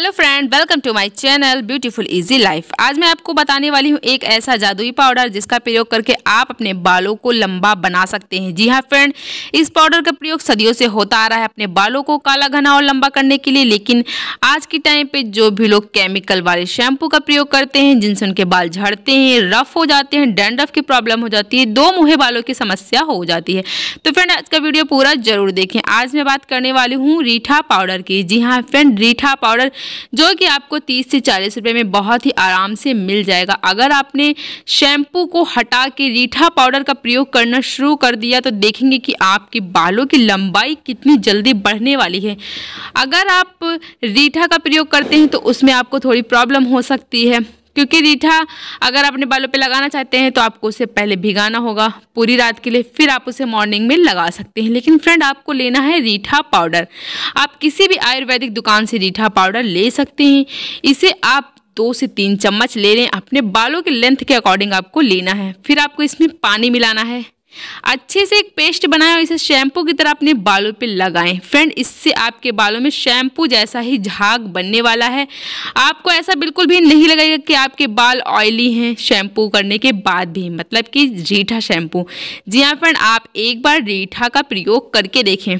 hello friend welcome to my channel beautiful easy life आज मैं आपको बताने वाली हूँ एक ऐसा जादुई पाउडर जिसका प्रयोग करके आप अपने बालों को लंबा बना सकते हैं जी हाँ फ्रेंड इस पाउडर का प्रयोग सदियों से होता आ रहा है अपने बालों को काला घना और लंबा करने के लिए लेकिन आज के टाइम पे जो भी लोग केमिकल वाले शैम्पू का प्रयोग करते हैं जिनसे उनके बाल झड़ते हैं रफ हो जाते हैं डैंड्रफ की प्रॉब्लम हो जाती है दो मुँह बालों की समस्या हो जाती है तो फ्रेंड आज का वीडियो पूरा जरूर देखें आज मैं बात करने वाली हूँ रीठा पाउडर की जी हाँ फ्रेंड रीठा पाउडर जो कि आपको तीस से चालीस रुपये में बहुत ही आराम से मिल जाएगा अगर आपने शैम्पू को हटा के रीठा पाउडर का प्रयोग करना शुरू कर दिया तो देखेंगे कि आपके बालों की लंबाई कितनी जल्दी बढ़ने वाली है अगर आप रीठा का प्रयोग करते हैं तो उसमें आपको थोड़ी प्रॉब्लम हो सकती है क्योंकि रीठा अगर अपने बालों पे लगाना चाहते हैं तो आपको उसे पहले भिगाना होगा पूरी रात के लिए फिर आप उसे मॉर्निंग में लगा सकते हैं लेकिन फ्रेंड आपको लेना है रीठा पाउडर आप किसी भी आयुर्वेदिक दुकान से रीठा पाउडर ले सकते हैं इसे आप दो से तीन चम्मच ले लें अपने बालों के लेंथ के अकॉर्डिंग आपको लेना है फिर आपको इसमें पानी मिलाना है अच्छे से एक पेस्ट बनाएं और इसे शैम्पू की तरह अपने बालों पे लगाएं फ्रेंड इससे आपके बालों में शैम्पू जैसा ही झाग बनने वाला है आपको ऐसा बिल्कुल भी नहीं लगेगा कि आपके बाल ऑयली हैं शैम्पू करने के बाद भी मतलब कि रीठा शैम्पू जी हाँ फ्रेंड आप एक बार रीठा का प्रयोग करके देखें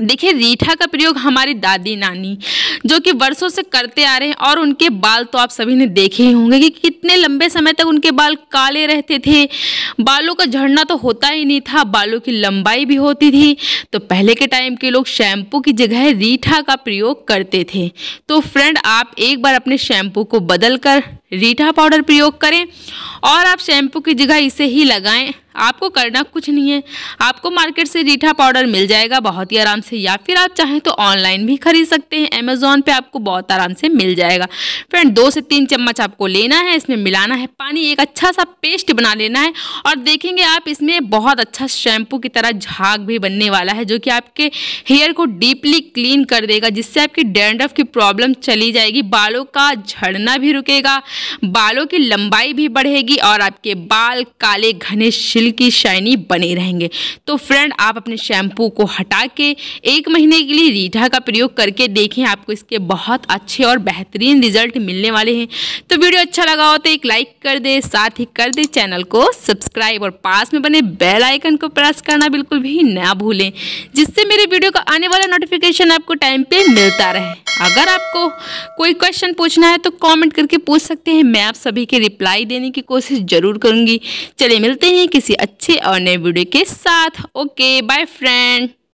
देखिए रीठा का प्रयोग हमारी दादी नानी जो कि वर्षों से करते आ रहे हैं और उनके बाल तो आप सभी ने देखे ही होंगे कि कितने लंबे समय तक उनके बाल काले रहते थे बालों का झड़ना तो होता ही नहीं था बालों की लंबाई भी होती थी तो पहले के टाइम के लोग शैम्पू की जगह रीठा का प्रयोग करते थे तो फ्रेंड आप एक बार अपने शैम्पू को बदल कर रीठा पाउडर प्रयोग करें और आप शैम्पू की जगह इसे ही लगाएं आपको करना कुछ नहीं है आपको मार्केट से रीठा पाउडर मिल जाएगा बहुत ही आराम से या फिर आप चाहें तो ऑनलाइन भी खरीद सकते हैं अमेजोन पे आपको बहुत आराम से मिल जाएगा फ्रेंड दो से तीन चम्मच आपको लेना है इसमें मिलाना है पानी एक अच्छा सा पेस्ट बना लेना है और देखेंगे आप इसमें बहुत अच्छा शैम्पू की तरह झाग भी बनने वाला है जो कि आपके हेयर को डीपली क्लीन कर देगा जिससे आपकी डेंड्रफ की प्रॉब्लम चली जाएगी बालों का झड़ना भी रुकेगा बालों की लंबाई भी बढ़ेगी और आपके बाल काले घने की शाइनी बने रहेंगे तो फ्रेंड आप अपने शैम्पू को हटा के एक महीने के लिए रीठा का प्रयोग करके देखें आपको इसके बहुत अच्छे और बेहतरीन रिजल्ट मिलने वाले हैं तो वीडियो अच्छा लगा हो तो एक लाइक कर दे साथ ही कर दे चैनल को सब्सक्राइब और पास में बने बेल आइकन को प्रेस करना बिल्कुल भी ना भूलें जिससे मेरे वीडियो का आने वाला नोटिफिकेशन आपको टाइम पे मिलता रहे अगर आपको कोई क्वेश्चन पूछना है तो कमेंट करके पूछ सकते हैं सकते हैं मैं आप सभी के रिप्लाई देने की कोशिश ज़रूर करूँगी चलिए मिलते हैं किसी अच्छे और नए वीडियो के साथ ओके बाय फ्रेंड